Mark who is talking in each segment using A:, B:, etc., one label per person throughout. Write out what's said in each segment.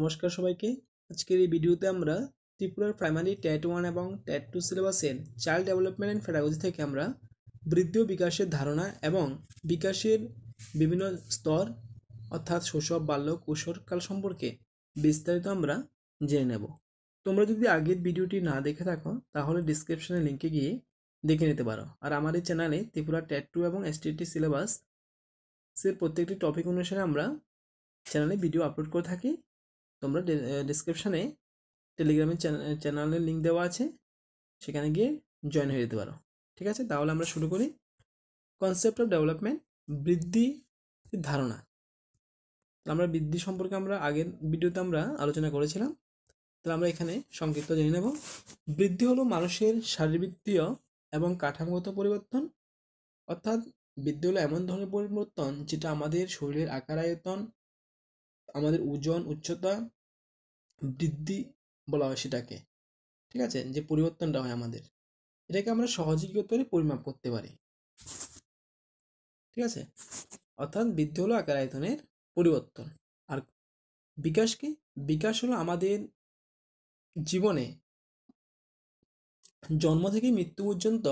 A: নমস্কার সবাইকে আজকের এই ভিডিওতে আমরা ত্রিপুরার প্রাইমারি ট্যাট ওয়ান এবং ট্যাট টু সিলেবাসের চাইল্ড ডেভেলপমেন্ট অ্যান্ড ফেডাগজি থেকে আমরা বৃদ্ধি ও বিকাশের ধারণা এবং বিকাশের বিভিন্ন স্তর অর্থাৎ শৈশব বাল্য কাল সম্পর্কে বিস্তারিত আমরা জেনে নেব তোমরা যদি আগের ভিডিওটি না দেখে থাকো তাহলে ডিসক্রিপশনে লিঙ্কে গিয়ে দেখে নিতে পারো আর আমার এই চ্যানেলে ত্রিপুরা ট্যাট টু এবং এসটিটি সিলেবাস সে প্রত্যেকটি টপিক অনুসারে আমরা চ্যানেলে ভিডিও আপলোড করে থাকি তোমরা ডিসক্রিপশানে টেলিগ্রামের চ্যানেলের লিঙ্ক দেওয়া আছে সেখানে গিয়ে জয়েন হয়ে যেতে পারো ঠিক আছে তাহলে আমরা শুরু করি কনসেপ্ট অফ ডেভেলপমেন্ট বৃদ্ধি ধারণা আমরা বৃদ্ধি সম্পর্কে আমরা আগের ভিডিওতে আমরা আলোচনা করেছিলাম তাহলে আমরা এখানে সংক্ষিপ্ত জেনে নেব বৃদ্ধি হলো মানুষের শারীরবৃত্তীয় এবং কাঠামোগত পরিবর্তন অর্থাৎ বৃদ্ধি হলো এমন ধরনের পরিবর্তন যেটা আমাদের শরীরের আকার আয়তন আমাদের ওজন উচ্চতা বৃদ্ধি বলা হয় সেটাকে ঠিক আছে যে পরিবর্তনটা হয় আমাদের এটাকে আমরা সহজেই করতে পারি পরিমাপ করতে পারি ঠিক আছে অর্থাৎ বৃদ্ধি হলো আকার আয়তনের পরিবর্তন আর বিকাশ কি বিকাশ হলো আমাদের জীবনে জন্ম থেকে মৃত্যু পর্যন্ত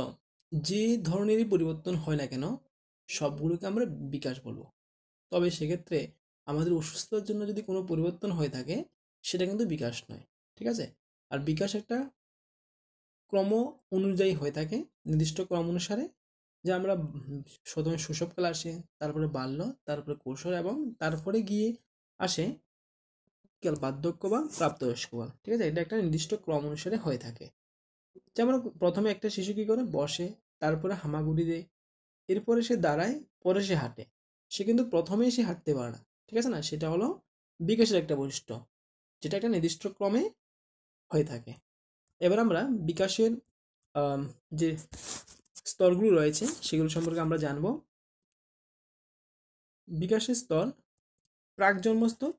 A: যে ধরনেরই পরিবর্তন হয় না কেন সবগুলোকে আমরা বিকাশ বলবো তবে সেক্ষেত্রে আমাদের অসুস্থতার জন্য যদি কোনো পরিবর্তন হয়ে থাকে সেটা কিন্তু বিকাশ নয় ঠিক আছে আর বিকাশ একটা ক্রম অনুযায়ী হয়ে থাকে নির্দিষ্ট ক্রম অনুসারে যে আমরা প্রথমে শৈশবকাল আসে তারপরে বাল্য তারপরে কৌশল এবং তারপরে গিয়ে আসে কাল বার্ধক্য বা প্রাপ্তবয়স্ক বল ঠিক আছে এটা একটা নির্দিষ্ট ক্রম অনুসারে হয়ে থাকে যেমন প্রথমে একটা শিশু কী করে বসে তারপরে হামাগুড়ি দেয় এরপরে সে দাঁড়ায় পরে সে হাঁটে সে কিন্তু প্রথমেই সে হাঁটতে পারে না ঠিক আছে না সেটা হলো বিকাশের একটা বৈশিষ্ট্য যেটা একটা নির্দিষ্ট ক্রমে হয়ে থাকে এবার আমরা বিকাশের যে স্তরগুলো রয়েছে সেগুলো সম্পর্কে আমরা জানব বিকাশের স্তর প্রাক জন্মস্তর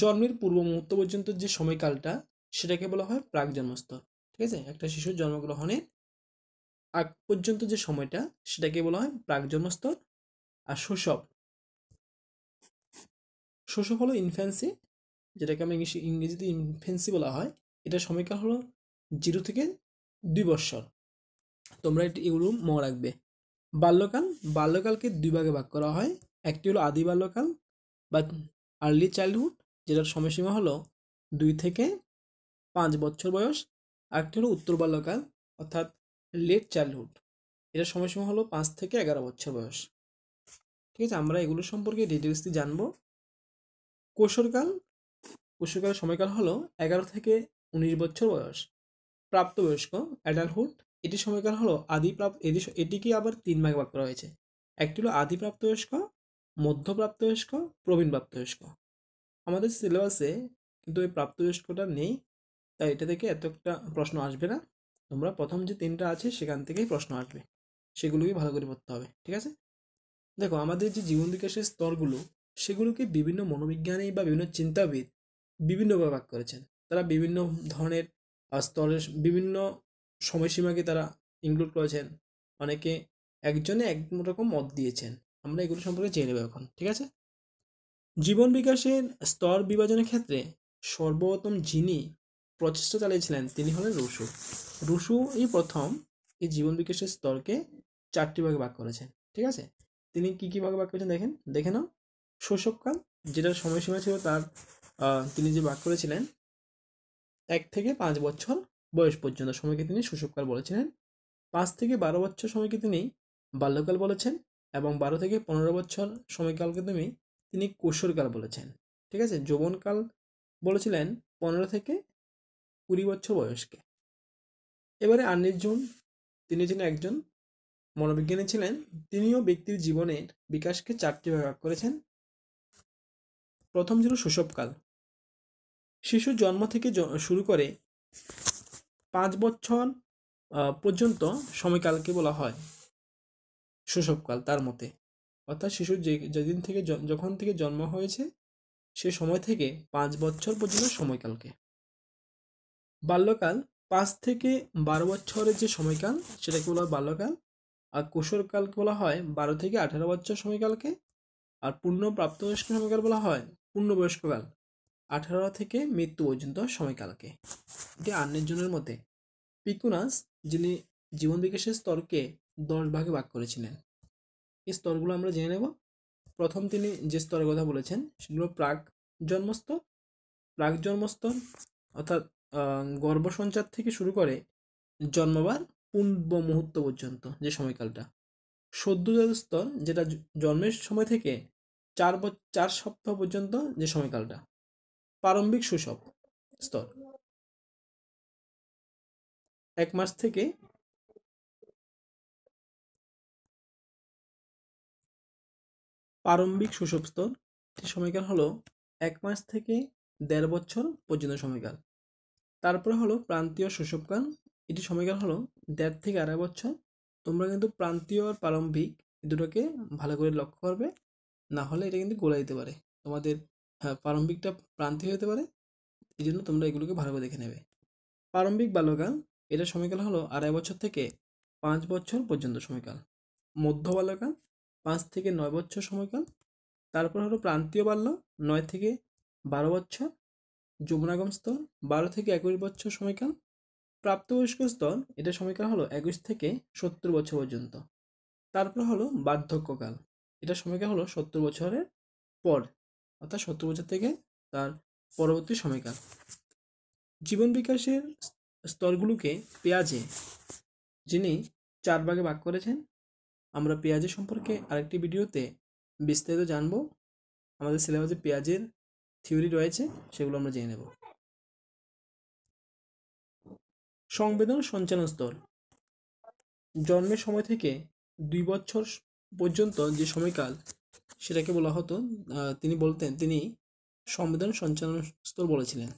A: জন্মের পূর্ব মুহূর্ত পর্যন্ত যে সময়কালটা সেটাকে বলা হয় প্রাক জন্মস্তর ঠিক আছে একটা শিশুর জন্মগ্রহণের আগ পর্যন্ত যে সময়টা সেটাকে বলা হয় প্রাক জন্মস্তর আর শৈশব শৈশব হলো ইনফ্যান্সি যেটাকে আমরা ইংলিশ ইংরেজিতে ইনফ্যান্সি বলা হয় এটা সময়কাল হলো জিরো থেকে দুই বৎসর তোমরা এগুলো মনে রাখবে বাল্যকাল বাল্যকালকে দুই ভাগে ভাগ করা হয় একটি হলো আদি বাল্যকাল বা আর্লি চাইল্ডহুড যেটার সময়সীমা হলো দুই থেকে পাঁচ বছর বয়স আরেকটি হলো উত্তর বাল্যকাল অর্থাৎ লেট চাইল্ডহুড এটার সময়সীমা হলো পাঁচ থেকে এগারো বছর বয়স ঠিক আছে আমরা এগুলো সম্পর্কে ডিটেলসটি জানবো কৈশোরকাল কৈশোরকাল সময়কাল হলো এগারো থেকে উনিশ বছর বয়স প্রাপ্তবয়স্ক অ্যাডাল্টহুড এটির সময়কাল হলো আদি প্রাপ্ত এটি এটিকে আবার তিন ভাগে ভাগ করা হয়েছে একটি হলো আদি প্রাপ্তবয়স্ক মধ্যপ্রাপ্তবয়স্ক প্রবীণ প্রাপ্তবয়স্ক আমাদের সিলেবাসে কিন্তু ওই প্রাপ্তবয়স্কটা নেই তাই এটা থেকে এত একটা প্রশ্ন আসবে না তোমরা প্রথম যে তিনটা আছে সেখান থেকেই প্রশ্ন আসবে সেগুলোকেই ভালো করে পড়তে হবে ঠিক আছে দেখো আমাদের যে জীবন বিকাশের স্তরগুলো সেগুলোকে বিভিন্ন মনোবিজ্ঞানী বা বিভিন্ন চিন্তাবিদ বিভিন্নভাবে ভাগ করেছেন তারা বিভিন্ন ধরনের স্তরের বিভিন্ন সময়সীমাকে তারা ইনক্লুড করেছেন অনেকে একজনে এক রকম মত দিয়েছেন আমরা এগুলো সম্পর্কে জেনে নেব এখন ঠিক আছে জীবন বিকাশের স্তর বিভাজনের ক্ষেত্রে সর্বপ্রথম যিনি প্রচেষ্টা চালিয়েছিলেন তিনি হলেন রুশু রুশু এই প্রথম এই জীবন বিকাশের স্তরকে চারটি ভাগে ভাগ করেছেন ঠিক আছে তিনি কী কী ভাগে ভাগ করেছেন দেখেন দেখে নাও শৈশবকাল যেটার সময়সীমা ছিল তার তিনি যে বাক করেছিলেন এক থেকে পাঁচ বছর বয়স পর্যন্ত সময়কে তিনি শৈশবকাল বলেছিলেন পাঁচ থেকে বারো বছর সময়কে তিনি বাল্যকাল বলেছেন এবং বারো থেকে পনেরো বছর সময়কালকে তুমি তিনি কৈশোরকাল বলেছেন ঠিক আছে যৌবনকাল বলেছিলেন পনেরো থেকে কুড়ি বছর বয়সকে এবারে আন্নির জুন তিনি যিনি একজন মনোবিজ্ঞানী ছিলেন তিনিও ব্যক্তির জীবনের বিকাশকে চারটি ভাগ করেছেন প্রথম ছিল শৈশবকাল শিশু জন্ম থেকে শুরু করে পাঁচ বছর পর্যন্ত সময়কালকে বলা হয় শৈশবকাল তার মতে অর্থাৎ শিশুর যে যেদিন থেকে যখন থেকে জন্ম হয়েছে সে সময় থেকে পাঁচ বছর পর্যন্ত সময়কালকে বাল্যকাল পাঁচ থেকে বারো বছরের যে সময়কাল সেটাকে বলা হয় বাল্যকাল আর কৈশোরকালকে বলা হয় বারো থেকে আঠারো বছর সময়কালকে আর পূর্ণ প্রাপ্তবয়স্ক সময়কাল বলা হয় পূর্ণবয়স্ককাল আঠারো থেকে মৃত্যু পর্যন্ত সময়কালকে এটি আন্নের জনের মতে পিকুনাস যিনি জীবন বিকাশের স্তরকে দশ ভাগে ভাগ করেছিলেন এই স্তরগুলো আমরা জেনে নেব প্রথম তিনি যে স্তরের কথা বলেছেন সেগুলো প্রাক জন্মস্তর প্রাক জন্মস্তর অর্থাৎ গর্ভসঞ্চার থেকে শুরু করে জন্মবার পূর্ব মুহূর্ত পর্যন্ত যে সময়কালটা সদ্যজাত স্তর যেটা জন্মের সময় থেকে চার চার সপ্তাহ পর্যন্ত যে সময়কালটা প্রারম্ভিক সুসব স্তর এক মাস থেকে প্রারম্ভিক সুসব স্তর সময়কাল হলো এক মাস থেকে দেড় বছর পর্যন্ত সময়কাল তারপরে হলো প্রান্তীয় শৈশবকাল এটি সময়কাল হলো দেড় থেকে আড়াই বছর তোমরা কিন্তু প্রান্তীয় আর প্রারম্ভিক দুটোকে ভালো করে লক্ষ্য করবে না হলে এটা কিন্তু গোলা যেতে পারে তোমাদের হ্যাঁ, প্রারম্ভিকটা প্রান্তীয় হতে পারে এই জন্য তোমরা এগুলোকে ভালো করে দেখে নেবে প্রারম্ভিক বাল্যকাল এটা সময়কাল হলো আড়াই বছর থেকে পাঁচ বছর পর্যন্ত সময়কাল মধ্য বাল্যকাল পাঁচ থেকে নয় বছর সময়কাল তারপর হলো প্রান্তীয় বাল্য নয় থেকে বারো বছর যমুনাগম স্তর বারো থেকে একুশ বছর সময়কাল প্রাপ্তবয়স্ক স্তর এটা সময়কাল হলো একুশ থেকে সত্তর বছর পর্যন্ত তারপর হলো বার্ধক্যকাল এটার সময়কাল হলো সত্তর বছরের পর অর্থাৎ সত্তর বছর থেকে তার পরবর্তী সময়কাল জীবন বিকাশের স্তরগুলোকে পেঁয়াজে যিনি চার ভাগে ভাগ করেছেন আমরা পেঁয়াজের সম্পর্কে আরেকটি ভিডিওতে বিস্তারিত জানব আমাদের সিলেবাসে পেঁয়াজের থিওরি রয়েছে সেগুলো আমরা জেনে নেব সংবেদন সঞ্চালন স্তর জন্মের সময় থেকে দুই বছর পর্যন্ত যে সময়কাল সেটাকে বলা হতো তিনি বলতেন তিনি সংবিধান সঞ্চালন স্তর বলেছিলেন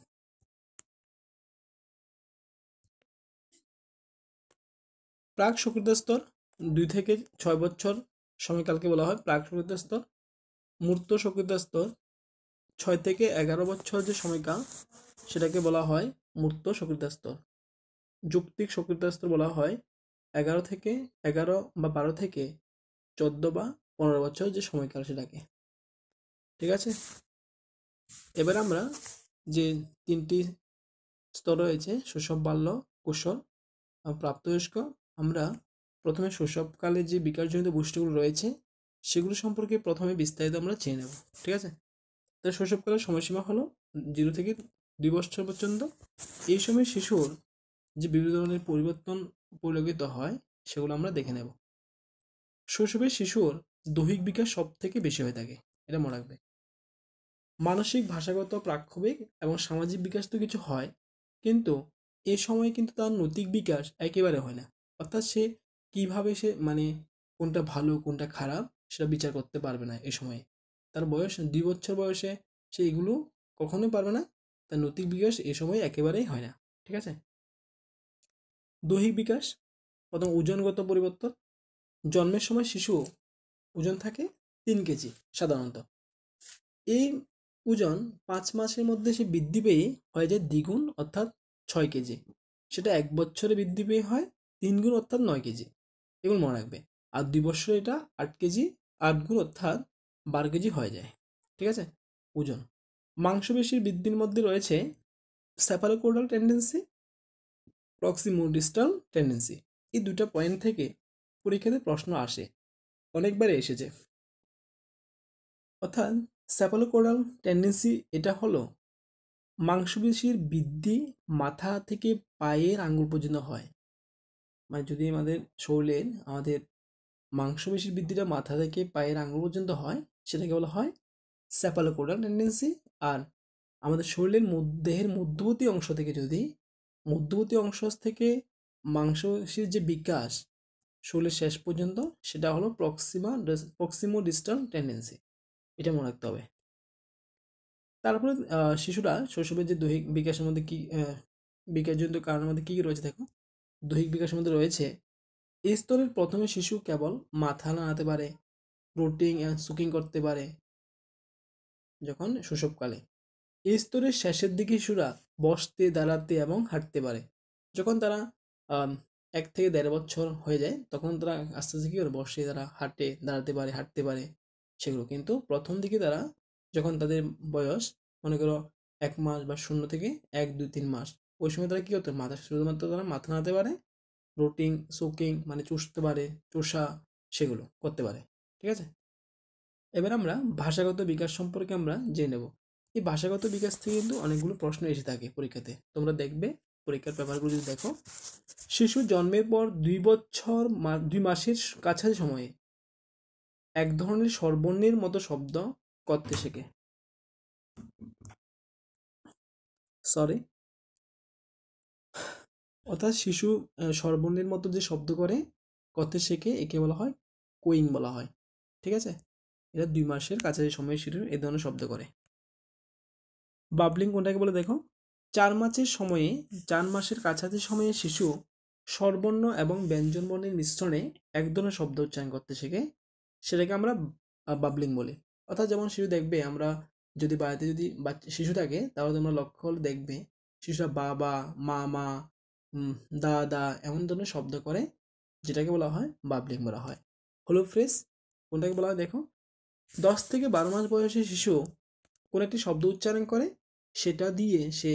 A: প্রাক স্বীকৃত স্তর দুই থেকে ছয় বছর সময়কালকে বলা হয় প্রাক স্বীকৃত স্তর মূর্ত স্বীকৃত স্তর ছয় থেকে এগারো বছর যে সময়কাল সেটাকে বলা হয় মূর্ত স্বীকৃত স্তর যৌক্তিক স্বীকৃত স্তর বলা হয় এগারো থেকে এগারো বা বারো থেকে চোদ্দো বা পনেরো বছর যে সময়কাল সেটাকে ঠিক আছে এবার আমরা যে তিনটি স্তর রয়েছে শৈশব বাল্য কুশল প্রাপ্তবয়স্ক আমরা প্রথমে শৈশবকালে যে বিকাশজনিত বস্তুগুলো রয়েছে সেগুলো সম্পর্কে প্রথমে বিস্তারিত আমরা চেয়ে নেব ঠিক আছে তো শৈশবকালের সময়সীমা হলো জিরো থেকে দুই বছর পর্যন্ত এই সময় শিশুর যে বিভিন্ন ধরনের পরিবর্তন পরিলক্ষিত হয় সেগুলো আমরা দেখে নেব শৈশবে শিশুর দৈহিক বিকাশ সব থেকে বেশি হয়ে থাকে এটা মনে রাখবে মানসিক ভাষাগত প্রাক্ষবিক এবং সামাজিক বিকাশ তো কিছু হয় কিন্তু এ সময় কিন্তু তার নৈতিক বিকাশ একেবারে হয় না অর্থাৎ সে কিভাবে সে মানে কোনটা ভালো কোনটা খারাপ সেটা বিচার করতে পারবে না এ সময়ে তার বয়স দুই বছর বয়সে সে এগুলো কখনোই পারবে না তার নৈতিক বিকাশ এ সময় একেবারেই হয় না ঠিক আছে দৈহিক বিকাশ প্রথম ওজনগত পরিবর্তন জন্মের সময় শিশু ওজন থাকে তিন কেজি সাধারণত এই ওজন পাঁচ মাসের মধ্যে সে বৃদ্ধি পেয়ে হয়ে যায় দ্বিগুণ অর্থাৎ ছয় কেজি সেটা এক বছরে বৃদ্ধি পেয়ে হয় তিন গুণ অর্থাৎ নয় কেজি এগুলো মনে রাখবে আর দুই বছরে এটা আট কেজি আট গুণ অর্থাৎ বারো কেজি হয়ে যায় ঠিক আছে ওজন মাংসপেশির বৃদ্ধির মধ্যে রয়েছে স্যাফালোকোডাল টেন্ডেন্সি প্রক্সিমোডিস্টাল টেন্ডেন্সি এই দুটা পয়েন্ট থেকে পরীক্ষাতে প্রশ্ন আসে অনেকবারই এসেছে অর্থাৎ স্যাপালোকোডাল টেন্ডেন্সি এটা হলো মাংসপেশির বৃদ্ধি মাথা থেকে পায়ের আঙুল পর্যন্ত হয় মানে যদি আমাদের শরীরের আমাদের মাংসপেশির বৃদ্ধিটা মাথা থেকে পায়ের আঙুল পর্যন্ত হয় সেটাকে বলা হয় স্যাপালোকোডাল টেন্ডেন্সি আর আমাদের শরীরের দেহের মধ্যবর্তী অংশ থেকে যদি মধ্যবর্তী অংশ থেকে মাংসপেশির যে বিকাশ ষোলের শেষ পর্যন্ত সেটা হলো প্রক্সিমা প্রক্সিমো ডিস্টাল টেন্ডেন্সি এটা মনে রাখতে হবে তারপরে শিশুরা শৈশবের যে দৈহিক বিকাশের মধ্যে কী বিকাশজনিত কারণের মধ্যে কী কী রয়েছে দেখো দৈহিক বিকাশের মধ্যে রয়েছে এই স্তরের প্রথমে শিশু কেবল মাথা নাড়াতে পারে রুটিং অ্যান্ড সুকিং করতে পারে যখন শৈশবকালে এই স্তরের শেষের দিকে শিশুরা বসতে দাঁড়াতে এবং হাঁটতে পারে যখন তারা এক থেকে দেড় বছর হয়ে যায় তখন তারা আস্তে আস্তে কী করে বসে তারা হাঁটে দাঁড়াতে পারে হাঁটতে পারে সেগুলো কিন্তু প্রথম দিকে তারা যখন তাদের বয়স মনে করো এক মাস বা শূন্য থেকে এক দুই তিন মাস ওই সময় তারা কী করতো মাথা শুধুমাত্র তারা মাথা নাড়াতে পারে রোটিং সোকিং মানে চুষতে পারে চোষা সেগুলো করতে পারে ঠিক আছে এবার আমরা ভাষাগত বিকাশ সম্পর্কে আমরা জেনে নেব এই ভাষাগত বিকাশ থেকে কিন্তু অনেকগুলো প্রশ্ন এসে থাকে পরীক্ষাতে তোমরা দেখবে পরীক্ষার পেপারগুলো যদি দেখো শিশু জন্মের পর দুই বছর দুই মাসের কাছাকাছি সময়ে এক ধরনের সর্বর্ণের মতো শব্দ করতে শেখে সরি অর্থাৎ শিশু সর্বর্ণের মতো যে শব্দ করে করতে শেখে একে বলা হয় কোয়িং বলা হয় ঠিক আছে এটা দুই মাসের কাছাকাছি সময়ে শিশু এ ধরনের শব্দ করে বাবলিং কোনটাকে বলে দেখো চার মাসের সময়ে চার মাসের কাছাকাছি সময়ে শিশু স্বরবর্ণ এবং ব্যঞ্জনবর্ণের মিশ্রণে এক ধরনের শব্দ উচ্চারণ করতে শেখে সেটাকে আমরা বাবলিং বলি অর্থাৎ যেমন শিশু দেখবে আমরা যদি বাড়িতে যদি শিশু থাকে তাহলে তোমরা লক্ষ্য হলে দেখবে শিশুরা বাবা মামা দাদা এমন ধরনের শব্দ করে যেটাকে বলা হয় বাবলিং বলা হয় হলো ফ্রেস কোনটাকে বলা হয় দেখো দশ থেকে বারো মাস বয়সে শিশু কোনো একটি শব্দ উচ্চারণ করে সেটা দিয়ে সে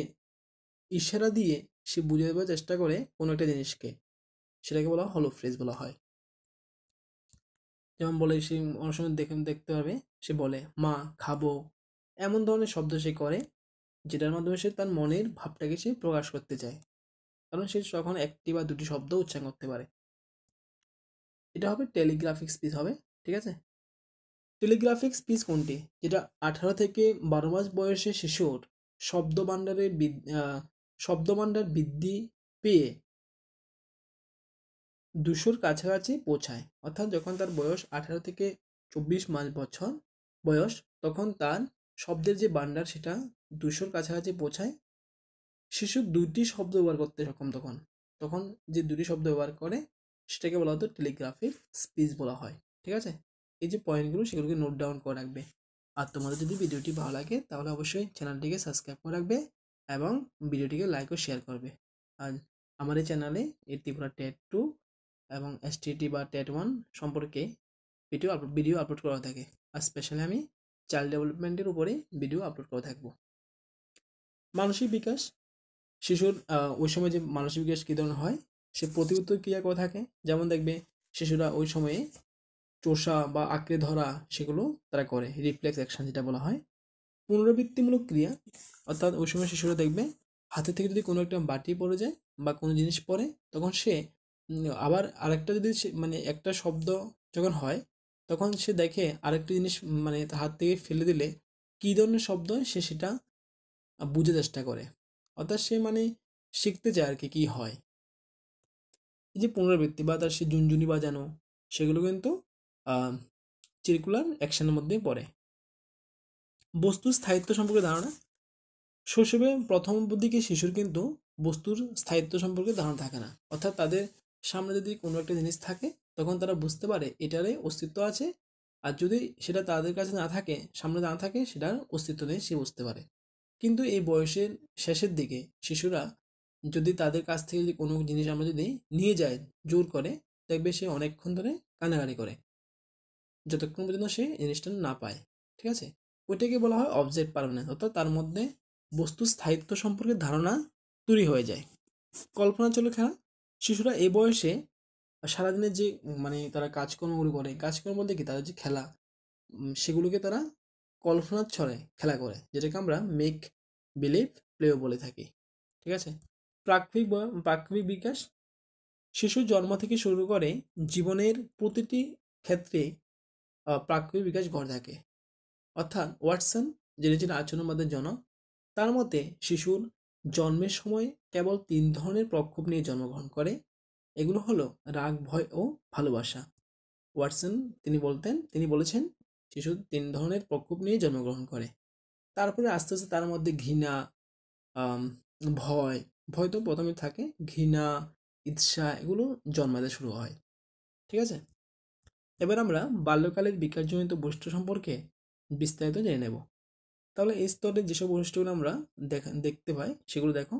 A: ইশারা দিয়ে সে বুঝে দেওয়ার চেষ্টা করে কোনো একটা জিনিসকে সেটাকে বলা হলো ফ্রেজ বলা হয় যেমন বলে সে অনেক সময় দেখে দেখতে পাবে সে বলে মা খাবো এমন ধরনের শব্দ সে করে যেটার মাধ্যমে সে তার মনের ভাবটাকে সে প্রকাশ করতে চায় কারণ সে তখন একটি বা দুটি শব্দ উচ্চারণ করতে পারে এটা হবে টেলিগ্রাফিক স্পিচ হবে ঠিক আছে টেলিগ্রাফিক স্পিচ কোনটি যেটা আঠারো থেকে বারো মাস বয়সে শিশুর শব্দ ভাণ্ডারের শব্দভাণ্ডার বৃদ্ধি পেয়ে দুশোর কাছাকাছি পৌঁছায় অর্থাৎ যখন তার বয়স আঠারো থেকে চব্বিশ মাস বছর বয়স তখন তার শব্দের যে ভাণ্ডার সেটা দুশোর কাছাকাছি পৌঁছায় শিশু দুটি শব্দ ব্যবহার করতে সক্ষম তখন তখন যে দুটি শব্দ ব্যবহার করে সেটাকে বলা হতো টেলিগ্রাফিক স্পিচ বলা হয় ঠিক আছে এই যে পয়েন্টগুলো সেগুলোকে নোট ডাউন করে রাখবে আর তোমাদের যদি ভিডিওটি ভালো লাগে তাহলে অবশ্যই চ্যানেলটিকে সাবস্ক্রাইব করে রাখবে এবং ভিডিওটিকে লাইক ও শেয়ার করবে আর আমার এই চ্যানেলে এই ত্রিপুরা টেট টু এবং এসটিটি বা টেট ওয়ান সম্পর্কে ভিডিও আপলোড ভিডিও আপলোড করা থাকে আর স্পেশালি আমি চাইল্ড ডেভেলপমেন্টের উপরে ভিডিও আপলোড করে থাকবো মানসিক বিকাশ শিশুর ওই সময় যে মানসিক বিকাশ কী ধরনের হয় সে প্রতি উত্তর ক্রিয়া করে থাকে যেমন দেখবে শিশুরা ওই সময়ে চোষা বা আঁকড়ে ধরা সেগুলো তারা করে রিফ্লেক্স অ্যাকশন যেটা বলা হয় পুনরাবৃত্তিমূলক ক্রিয়া অর্থাৎ ওই সময় শিশুরা দেখবে হাতে থেকে যদি কোনো একটা বাটি পড়ে যায় বা কোনো জিনিস পড়ে তখন সে আবার আরেকটা যদি সে মানে একটা শব্দ যখন হয় তখন সে দেখে আরেকটা জিনিস মানে হাত থেকে ফেলে দিলে কী ধরনের শব্দ সে সেটা বুঝে চেষ্টা করে অর্থাৎ সে মানে শিখতে চায় আর কি কী হয় এই যে পুনরাবৃত্তি বা তার সে জুনজুনি বাজানো সেগুলো কিন্তু চিরকুলার অ্যাকশনের মধ্যে পড়ে বস্তুর স্থায়িত্ব সম্পর্কে ধারণা শৈশবে প্রথম দিকে শিশুর কিন্তু বস্তুর স্থায়িত্ব সম্পর্কে ধারণা থাকে না অর্থাৎ তাদের সামনে যদি কোনো একটা জিনিস থাকে তখন তারা বুঝতে পারে এটারে অস্তিত্ব আছে আর যদি সেটা তাদের কাছে না থাকে সামনে না থাকে সেটার অস্তিত্ব নেই সে বুঝতে পারে কিন্তু এই বয়সের শেষের দিকে শিশুরা যদি তাদের কাছ থেকে যদি কোনো জিনিস আমরা যদি নিয়ে যায় জোর করে দেখবে সে অনেকক্ষণ ধরে কানাকানি করে যতক্ষণ পর্যন্ত সে জিনিসটা না পায় ঠিক আছে ওইটাকে বলা হয় অবজেক্ট পারমানেন্স অর্থাৎ তার মধ্যে বস্তুর স্থায়িত্ব সম্পর্কে ধারণা তৈরি হয়ে যায় কল্পনা চলে খেলা শিশুরা এ বয়সে সারাদিনের যে মানে তারা কাজকর্মগুলো করে কাজকর্ম বলতে কি তাদের যে খেলা সেগুলোকে তারা কল্পনার ছড়ে খেলা করে যেটাকে আমরা মেক বিলিভ প্লে বলে থাকি ঠিক আছে প্রাকৃতিক প্রাকৃতিক বিকাশ শিশু জন্ম থেকে শুরু করে জীবনের প্রতিটি ক্ষেত্রে প্রাকৃতিক বিকাশ ঘটে থাকে অর্থাৎ ওয়াটসন যিনি ছিলেন আচরণবাদের জনক তার মতে শিশুর জন্মের সময় কেবল তিন ধরনের প্রক্ষোভ নিয়ে জন্মগ্রহণ করে এগুলো হলো রাগ ভয় ও ভালোবাসা ওয়াটসন তিনি বলতেন তিনি বলেছেন শিশু তিন ধরনের প্রক্ষোভ নিয়ে জন্মগ্রহণ করে তারপরে আস্তে আস্তে তার মধ্যে ঘৃণা ভয় ভয় তো প্রথমে থাকে ঘৃণা ইচ্ছা এগুলো জন্মাতে শুরু হয় ঠিক আছে এবার আমরা বাল্যকালের বিকাশজনিত বৈশিষ্ট্য সম্পর্কে বিস্তারিত জেনে নেব তাহলে এই স্তরে যেসব বৈশিষ্ট্যগুলো আমরা দেখা দেখতে পাই সেগুলো দেখো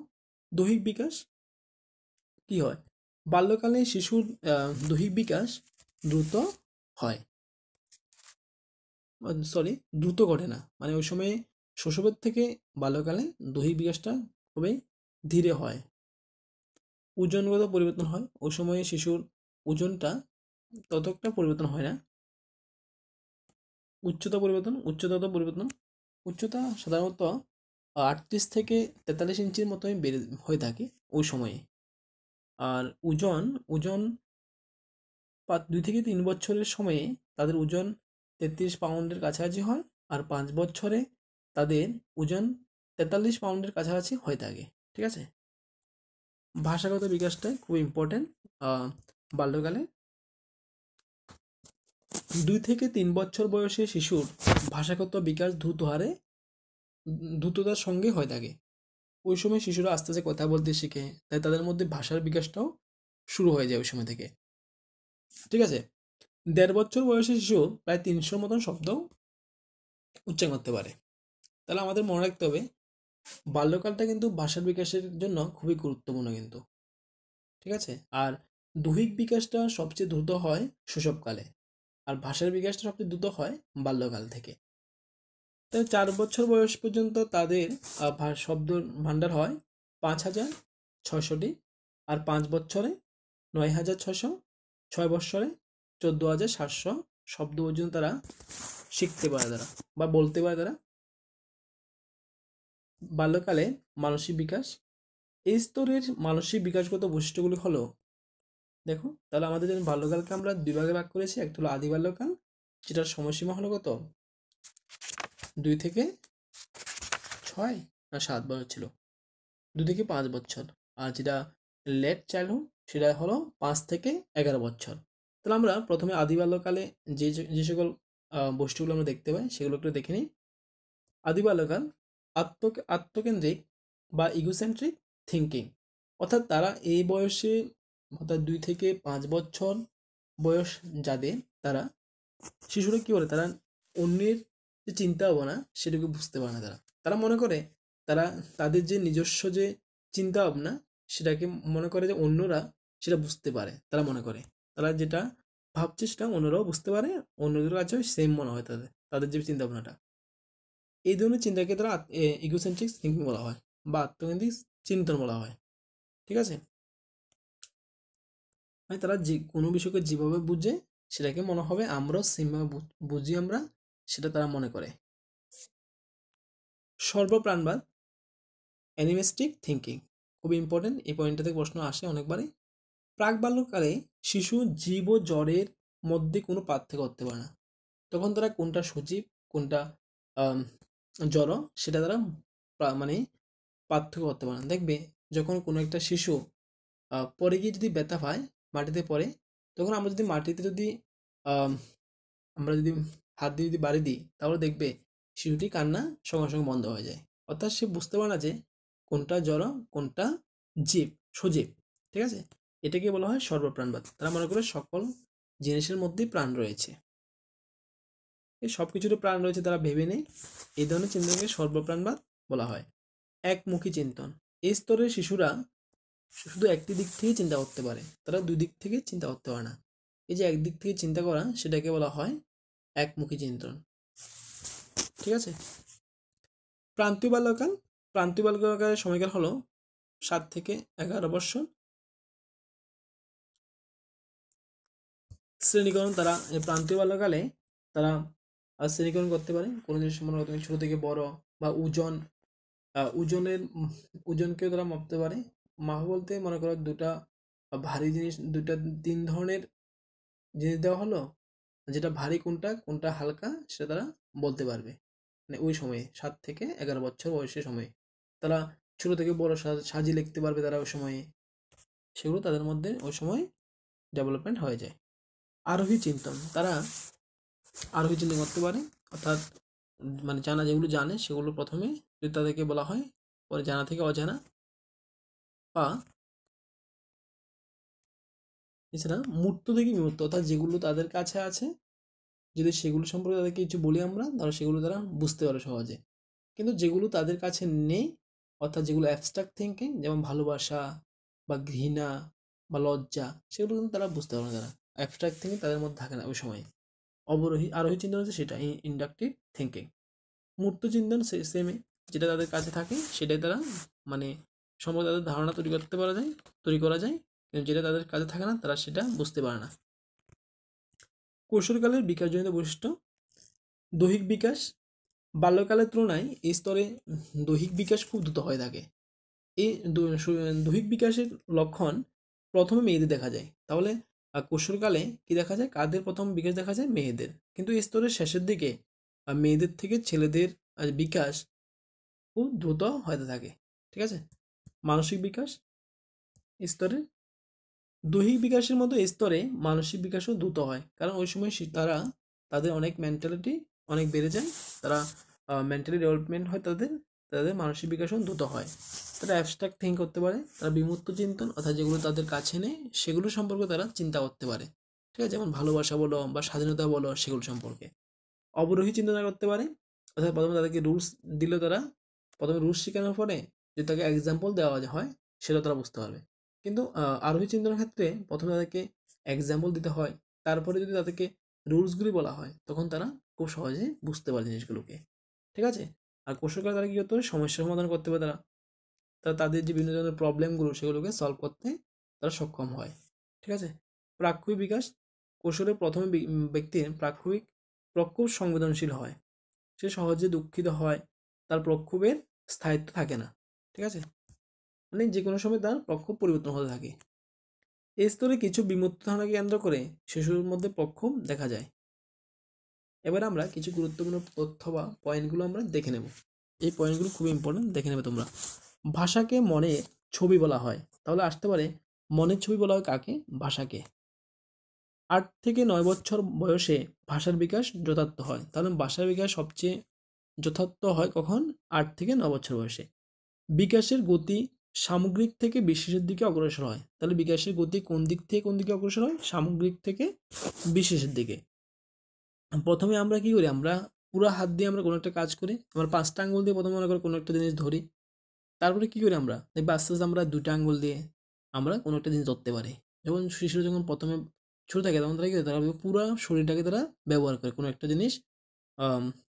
A: দৈহিক বিকাশ কি হয় বাল্যকালে শিশুর দৈহিক বিকাশ দ্রুত হয় সরি দ্রুত ঘটে না মানে ওই সময়ে শৈশবের থেকে বাল্যকালে দৈহিক বিকাশটা খুবই ধীরে হয় ওজনগত পরিবর্তন হয় ওই সময়ে শিশুর ওজনটা ততটা পরিবর্তন হয় না উচ্চতা পরিবর্তন উচ্চতা পরিবর্তন উচ্চতা সাধারণত আটত্রিশ থেকে তেতাল্লিশ ইঞ্চির মতোই বেড়ে হয়ে থাকে ওই সময়ে আর ওজন ওজন দুই থেকে তিন বছরের সময়ে তাদের ওজন তেত্রিশ পাউন্ডের কাছাকাছি হয় আর পাঁচ বছরে তাদের ওজন তেতাল্লিশ পাউন্ডের কাছাকাছি হয়ে থাকে ঠিক আছে ভাষাগত বিকাশটাই খুব ইম্পর্টেন্ট বাল্যকালে দুই থেকে তিন বছর বয়সে শিশুর ভাষাগত বিকাশ দ্রুত হারে দ্রুততার সঙ্গে হয়ে থাকে ওই সময় শিশুরা আস্তে আস্তে কথা বলতে শিখে তাই তাদের মধ্যে ভাষার বিকাশটাও শুরু হয়ে যায় ওই সময় থেকে ঠিক আছে দেড় বছর বয়সে শিশু প্রায় তিনশোর মতন শব্দ উচ্চারণ করতে পারে তাহলে আমাদের মনে রাখতে হবে বাল্যকালটা কিন্তু ভাষার বিকাশের জন্য খুবই গুরুত্বপূর্ণ কিন্তু ঠিক আছে আর দৈহিক বিকাশটা সবচেয়ে দ্রুত হয় শৈশবকালে আর ভাষার বিকাশটা সবচেয়ে দ্রুত হয় বাল্যকাল থেকে তো চার বছর বয়স পর্যন্ত তাদের শব্দ ভাণ্ডার হয় পাঁচ হাজার ছশোটি আর পাঁচ বছরে নয় হাজার ছশো ছয় বৎসরে চোদ্দো হাজার সাতশো শব্দ পর্যন্ত তারা শিখতে পারে তারা বা বলতে পারে তারা বাল্যকালে মানসিক বিকাশ এই স্তরের মানসিক বিকাশগত বৈশিষ্ট্যগুলি হলো দেখো তাহলে আমাদের যেমন বাল্যকালকে আমরা দুই ভাগে ভাগ করেছি একটা হলো আদি বাল্যকাল যেটার সময়সীমা হলো কত দুই থেকে ছয় আর সাত বছর ছিল দু থেকে পাঁচ বছর আর যেটা লেট চাইল্ডহুড সেটা হলো পাঁচ থেকে এগারো বছর তাহলে আমরা প্রথমে আদি বাল্যকালে যে যে সকল বস্তুগুলো আমরা দেখতে পাই সেগুলো একটু দেখে নিই আদি বাল্যকাল আত্ম আত্মকেন্দ্রিক বা ইগোসেন্ট্রিক থিঙ্কিং অর্থাৎ তারা এই বয়সে অর্থাৎ দুই থেকে পাঁচ বছর বয়স যাদের তারা শিশুরা কী বলে তারা অন্যের যে চিন্তা ভাবনা সেটাকে বুঝতে পারে না তারা তারা মনে করে তারা তাদের যে নিজস্ব যে চিন্তা ভাবনা সেটাকে মনে করে যে অন্যরা সেটা বুঝতে পারে তারা মনে করে তারা যেটা ভাবছে সেটা অন্যরাও বুঝতে পারে অন্যদের কাছেও সেম মনে হয় তাদের তাদের যে চিন্তা ভাবনাটা এই ধরনের চিন্তাকে তারা ইগোসেন্ট্রিক থিঙ্কিং বলা হয় বা আত্মকেন্দ্রিক চিন্তন বলা হয় ঠিক আছে মানে তারা যে কোনো বিষয়কে যেভাবে বুঝে সেটাকে মনে হবে আমরাও সেমভাবে বুঝি আমরা সেটা তারা মনে করে সর্বপ্রাণবাদ অ্যানিমেস্টিক থিঙ্কিং খুব ইম্পর্টেন্ট এই পয়েন্টটাতে প্রশ্ন আসে অনেকবারই বাল্যকালে শিশু জীব জ্বরের মধ্যে কোনো পার্থক্য করতে পারে না তখন তারা কোনটা সজীব কোনটা জ্বর সেটা তারা মানে পার্থক্য করতে পারে না দেখবে যখন কোনো একটা শিশু পরে গিয়ে যদি ব্যথা পায় মাটিতে পড়ে তখন আমরা যদি মাটিতে যদি আমরা যদি হাত দিয়ে যদি বাড়ি দিই তাহলে দেখবে শিশুটি কান্না সঙ্গে সঙ্গে বন্ধ হয়ে যায় অর্থাৎ সে বুঝতে পারে না যে কোনটা জড় কোনটা জীব সজীব ঠিক আছে এটাকে বলা হয় সর্বপ্রাণবাদ তারা মনে করে সকল জিনিসের মধ্যেই প্রাণ রয়েছে এই সব কিছুরও প্রাণ রয়েছে তারা ভেবে নেই এই ধরনের চিন্তনকে সর্বপ্রাণবাদ বলা হয় একমুখী চিন্তন এই স্তরের শিশুরা শুধু একটি দিক থেকে চিন্তা করতে পারে তারা দুই দিক থেকে চিন্তা করতে পারে না এই যে একদিক থেকে চিন্তা করা সেটাকে বলা হয় একমুখী চিন্তন ঠিক আছে প্রান্তীয় বাল্যকাল প্রান্তীয় বাল্যকালের সময়কাল হলো সাত থেকে এগারো বছর শ্রেণীকরণ তারা প্রান্তীয় বাল্যকালে তারা শ্রেণীকরণ করতে পারে কোনো জিনিস মনে করতে ছোটো থেকে বড় বা ওজন ওজনের ওজনকেও তারা মাপতে পারে মাফ বলতে মনে করো দুটা ভারী জিনিস দুটা তিন ধরনের জিনিস দেওয়া হলো যেটা ভারী কোনটা কোনটা হালকা সেটা তারা বলতে পারবে মানে ওই সময়ে সাত থেকে এগারো বছর বয়সের সময়ে তারা ছোটো থেকে বড় সাজি লিখতে পারবে তারা ওই সময়ে সেগুলো তাদের মধ্যে ওই সময় ডেভেলপমেন্ট হয়ে যায় আরোহী চিন্তন তারা আরোহী চিন্তন করতে পারে অর্থাৎ মানে জানা যেগুলো জানে সেগুলো প্রথমে যদি তাদেরকে বলা হয় পরে জানা থেকে অজানা বা এছাড়া মূর্ত থেকে বিমূর্ত অর্থাৎ যেগুলো তাদের কাছে আছে যদি সেগুলো সম্পর্কে তাদেরকে কিছু বলি আমরা তাহলে সেগুলো তারা বুঝতে পারে সহজে কিন্তু যেগুলো তাদের কাছে নেই অর্থাৎ যেগুলো অ্যাবস্ট্রাক্ট থিঙ্কিং যেমন ভালোবাসা বা ঘৃণা বা লজ্জা সেগুলো কিন্তু তারা বুঝতে পারে না তারা অ্যাবস্ট্রাক্ট থিঙ্কিং তাদের মধ্যে থাকে না ওই সময় অবরোহী আরোহী চিন্তন হচ্ছে সেটা ইন্ডাকটিভ থিঙ্কিং মূর্ত চিন্তন সেমে যেটা তাদের কাছে থাকে সেটাই তারা মানে সম্ভবত তাদের ধারণা তৈরি করতে পারা যায় তৈরি করা যায় কিন্তু যেটা তাদের কাজে থাকে না তারা সেটা বুঝতে পারে না কৈশোরকালের বিকাশজনিত বৈশিষ্ট্য দৈহিক বিকাশ বাল্যকালের তুলনায় এই স্তরে দৈহিক বিকাশ খুব দ্রুত হয়ে থাকে এই দৈহিক বিকাশের লক্ষণ প্রথমে মেয়েদের দেখা যায় তাহলে কৈশোরকালে কি দেখা যায় কাদের প্রথম বিকাশ দেখা যায় মেয়েদের কিন্তু এই স্তরের শেষের দিকে মেয়েদের থেকে ছেলেদের বিকাশ খুব দ্রুত হয়ে থাকে ঠিক আছে মানসিক বিকাশ স্তরে দৈহিক বিকাশের মতো স্তরে মানসিক বিকাশও দ্রুত হয় কারণ ওই সময় তারা তাদের অনেক মেন্টালিটি অনেক বেড়ে যায় তারা মেন্টালি ডেভেলপমেন্ট হয় তাদের তাদের মানসিক বিকাশও দ্রুত হয় তারা অ্যাবস্ট্রাক্ট থিঙ্ক করতে পারে তারা বিমূর্ত চিন্তন অর্থাৎ যেগুলো তাদের কাছে নেই সেগুলো সম্পর্কে তারা চিন্তা করতে পারে ঠিক আছে যেমন ভালোবাসা বলো বা স্বাধীনতা বলো সেগুলো সম্পর্কে অবরোহী চিন্তা করতে পারে অর্থাৎ প্রথমে তাদেরকে রুলস দিলে তারা প্রথমে রুলস শেখানোর পরে যদি তাকে এক্সাম্পল দেওয়া হয় সেটা তারা বুঝতে পারবে কিন্তু আরোহী চিন্তনের ক্ষেত্রে প্রথমে তাদেরকে এক্সাম্পল দিতে হয় তারপরে যদি তাদেরকে রুলসগুলি বলা হয় তখন তারা খুব সহজে বুঝতে পারে জিনিসগুলোকে ঠিক আছে আর কোষকার তারা কী করতে পারে সমস্যার সমাধান করতে পারে তারা তারা তাদের যে বিভিন্ন ধরনের প্রবলেমগুলো সেগুলোকে সলভ করতে তারা সক্ষম হয় ঠিক আছে প্রাক্ষয়িক বিকাশ কৌশলের প্রথমে ব্যক্তির প্রাক্ষয়িক প্রক্ষোভ সংবেদনশীল হয় সে সহজে দুঃখিত হয় তার প্রক্ষোভের স্থায়িত্ব থাকে না ঠিক আছে মানে যে কোনো সময় তার পক্ষ পরিবর্তন হতে থাকে এই স্তরে কিছু বিমূর্ত ধারণাকে কেন্দ্র করে শিশুর মধ্যে পক্ষ দেখা যায় এবার আমরা কিছু গুরুত্বপূর্ণ তথ্য বা পয়েন্টগুলো আমরা দেখে নেব এই পয়েন্টগুলো খুব ইম্পর্টেন্ট দেখে নেবে তোমরা ভাষাকে মনে ছবি বলা হয় তাহলে আসতে পারে মনের ছবি বলা হয় কাকে ভাষাকে আট থেকে নয় বছর বয়সে ভাষার বিকাশ যথার্থ হয় তাহলে ভাষার বিকাশ সবচেয়ে যথার্থ হয় কখন আট থেকে ন বছর বয়সে বিকাশের গতি সামগ্রিক থেকে বিশেষের দিকে অগ্রসর হয় তাহলে বিকাশের গতি কোন দিক থেকে কোন দিকে অগ্রসর হয় সামগ্রিক থেকে বিশেষের দিকে প্রথমে আমরা কি করি আমরা পুরো হাত দিয়ে আমরা কোনো একটা কাজ করি আমরা পাঁচটা আঙুল দিয়ে প্রথমে মনে করি কোনো একটা জিনিস ধরি তারপরে কি করি আমরা দেখবে আস্তে আস্তে আমরা দুটা আঙ্গুল দিয়ে আমরা কোনো একটা জিনিস ধরতে পারি যখন শিশুরা যখন প্রথমে ছোটো থাকে তখন তারা কি তারা পুরো শরীরটাকে তারা ব্যবহার করে কোনো একটা জিনিস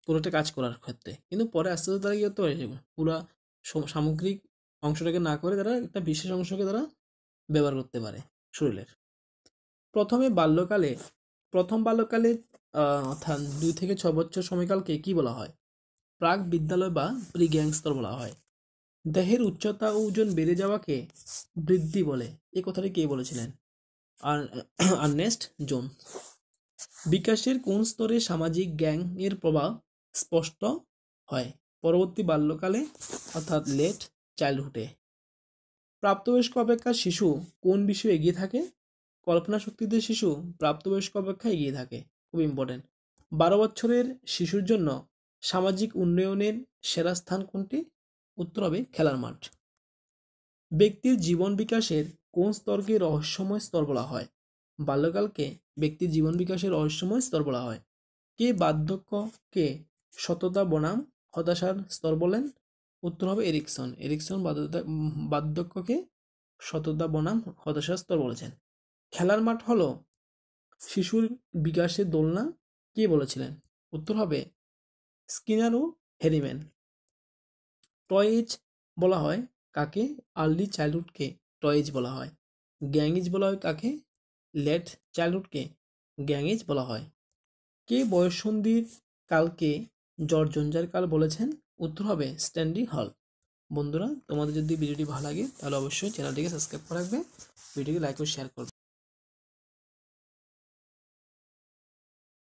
A: কোনো একটা কাজ করার ক্ষেত্রে কিন্তু পরে আস্তে আস্তে তারা কী করতে পারে পুরো সামগ্রিক অংশটাকে না করে তারা একটা বিশেষ অংশকে তারা ব্যবহার করতে পারে শরীরের প্রথমে বাল্যকালে প্রথম বাল্যকালে অর্থাৎ দুই থেকে ছ বছর সময়কালকে কি বলা হয় প্রাক বিদ্যালয় বা প্রিগ্যাং স্তর বলা হয় দেহের উচ্চতা ও ওজন বেড়ে যাওয়াকে বৃদ্ধি বলে এ কথাটি কে বলেছিলেন আর আর্নেস্ট জোন বিকাশের কোন স্তরে সামাজিক গ্যাংয়ের প্রভাব স্পষ্ট হয় পরবর্তী বাল্যকালে অর্থাৎ লেট চাইল্ডহুডে প্রাপ্তবয়স্ক অপেক্ষা শিশু কোন বিষয়ে এগিয়ে থাকে কল্পনা শক্তিতে শিশু প্রাপ্তবয়স্ক অপেক্ষা এগিয়ে থাকে খুব ইম্পর্টেন্ট বারো বছরের শিশুর জন্য সামাজিক উন্নয়নের সেরা স্থান কোনটি উত্তর হবে খেলার মাঠ ব্যক্তির জীবন বিকাশের কোন স্তরকে রহস্যময় স্তর বলা হয় বাল্যকালকে ব্যক্তির জীবন বিকাশের রহস্যময় স্তর বলা হয় কে বার্ধক্যকে সততা বনাম হতাশার স্তর বলেন উত্তর হবে এরিকসন এরিকসন বার্ধক্যকে সততা বনাম হতাশার স্তর বলেছেন খেলার মাঠ হলো শিশুর বিকাশের দোলনা কে বলেছিলেন উত্তর হবে স্কিনার ও হেরিম্যান টয়েজ বলা হয় কাকে আর্লি চাইল্ডহুডকে টয়েজ বলা হয় গ্যাংজ বলা হয় কাকে লেট চাইল্ডহুডকে গ্যাংজ বলা হয় কে বয়সন্ধির কালকে জর্জ জঞ্জারকাল বলেছেন উত্তর হবে স্ট্যান্ডিং হল বন্ধুরা তোমাদের যদি ভিডিওটি ভালো লাগে তাহলে অবশ্যই চ্যানেলটিকে সাবস্ক্রাইব করে রাখবে ভিডিওকে লাইক ও শেয়ার করবে